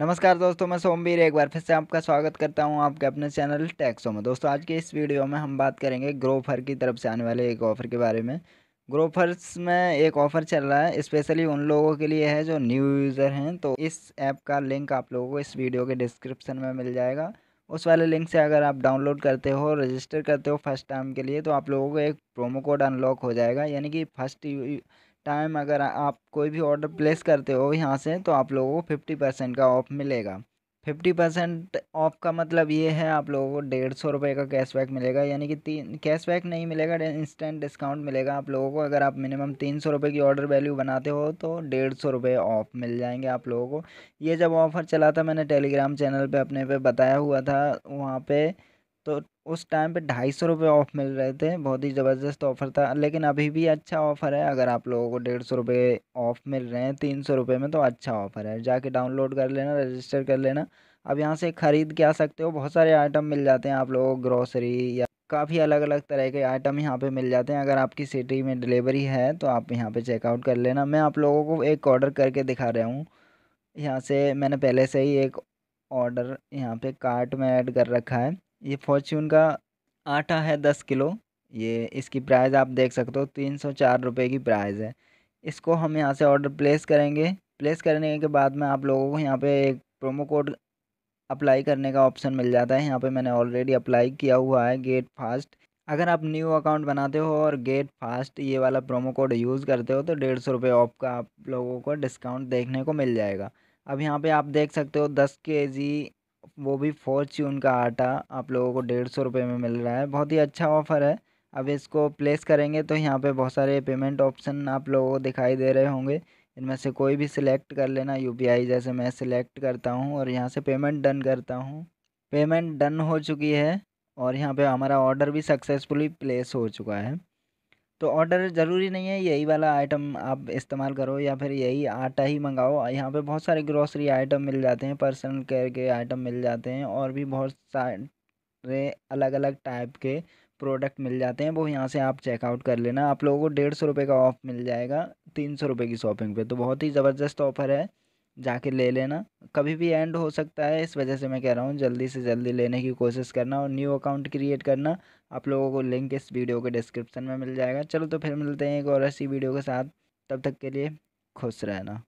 नमस्कार दोस्तों मैं सोमवीर एक बार फिर से आपका स्वागत करता हूं आपके अपने चैनल टैक्सो में दोस्तों आज के इस वीडियो में हम बात करेंगे ग्रोफर की तरफ से आने वाले एक ऑफ़र के बारे में ग्रोफर्स में एक ऑफ़र चल रहा है स्पेशली उन लोगों के लिए है जो न्यू यूज़र हैं तो इस ऐप का लिंक आप लोगों को इस वीडियो के डिस्क्रिप्सन में मिल जाएगा उस वाले लिंक से अगर आप डाउनलोड करते हो रजिस्टर करते हो फर्स्ट टाइम के लिए तो आप लोगों को एक प्रोमो कोड अनलॉक हो जाएगा यानी कि फर्स्ट टाइम अगर आप कोई भी ऑर्डर प्लेस करते हो यहाँ से तो आप लोगों को फिफ्टी परसेंट का ऑफ मिलेगा फिफ्टी परसेंट ऑफ का मतलब ये है आप लोगों को डेढ़ सौ रुपये का कैशबैक मिलेगा यानी कि तीन कैशबैक नहीं मिलेगा इंस्टेंट डिस्काउंट मिलेगा आप लोगों को अगर आप मिनिमम तीन सौ रुपये की ऑर्डर वैल्यू बनाते हो तो डेढ़ सौ रुपये ऑफ मिल जाएंगे आप लोगों को ये जब ऑफ़र चला था मैंने टेलीग्राम चैनल पे अपने पे बताया हुआ था वहाँ पर तो उस टाइम पे ढाई सौ रुपये ऑफ़ मिल रहे थे बहुत ही ज़बरदस्त ऑफ़र था लेकिन अभी भी अच्छा ऑफ़र है अगर आप लोगों को डेढ़ सौ रुपये ऑफ़ मिल रहे हैं तीन सौ रुपये में तो अच्छा ऑफ़र है जाके डाउनलोड कर लेना रजिस्टर कर लेना अब यहाँ से ख़रीद के आ सकते हो बहुत सारे आइटम मिल जाते हैं आप लोगों को ग्रॉसरी या काफ़ी अलग अलग तरह के आइटम यहाँ पे मिल जाते हैं अगर आपकी सिटी में डिलीवरी है तो आप यहाँ पे चेकआउट कर लेना मैं आप लोगों को एक ऑर्डर करके दिखा रहा हूँ यहाँ से मैंने पहले से ही एक ऑर्डर यहाँ पे कार्ट में ऐड कर रखा है ये फॉर्च्यून का आटा है दस किलो ये इसकी प्राइस आप देख सकते हो तीन सौ चार रुपये की प्राइस है इसको हम यहाँ से ऑर्डर प्लेस करेंगे प्लेस करने के बाद में आप लोगों को यहाँ पे एक प्रोमो कोड अप्लाई करने का ऑप्शन मिल जाता है यहाँ पे मैंने ऑलरेडी अप्लाई किया हुआ है गेट फास्ट अगर आप न्यू अकाउंट बनाते हो और गेट फास्ट ये वाला प्रोमो कोड यूज़ करते हो तो डेढ़ सौ रुपये ऑफ का आप लोगों को डिस्काउंट देखने को मिल जाएगा अब यहाँ पर आप देख सकते हो दस के जी वो भी फॉर्च्यून का आटा आप लोगों को डेढ़ सौ रुपये में मिल रहा है बहुत ही अच्छा ऑफ़र है अब इसको प्लेस करेंगे तो यहाँ पे बहुत सारे पेमेंट ऑप्शन आप लोगों को दिखाई दे रहे होंगे इनमें से कोई भी सिलेक्ट कर लेना यू जैसे मैं सिलेक्ट करता हूँ और यहाँ से पेमेंट डन करता हूँ पेमेंट डन हो चुकी है और यहाँ पर हमारा ऑर्डर भी सक्सेसफुली प्लेस हो चुका है तो ऑर्डर ज़रूरी नहीं है यही वाला आइटम आप इस्तेमाल करो या फिर यही आटा ही मंगाओ यहाँ पे बहुत सारे ग्रॉसरी आइटम मिल जाते हैं पर्सनल केयर के आइटम मिल जाते हैं और भी बहुत सारे अलग अलग टाइप के प्रोडक्ट मिल जाते हैं वो यहाँ से आप चेकआउट कर लेना आप लोगों को डेढ़ सौ रुपये का ऑफ़ मिल जाएगा तीन सौ रुपये की शॉपिंग पे तो बहुत ही ज़बरदस्त ऑफ़र है जाके ले लेना कभी भी एंड हो सकता है इस वजह से मैं कह रहा हूँ जल्दी से जल्दी लेने की कोशिश करना और न्यू अकाउंट क्रिएट करना आप लोगों को लिंक इस वीडियो के डिस्क्रिप्शन में मिल जाएगा चलो तो फिर मिलते हैं एक और ऐसी वीडियो के साथ तब तक के लिए खुश रहना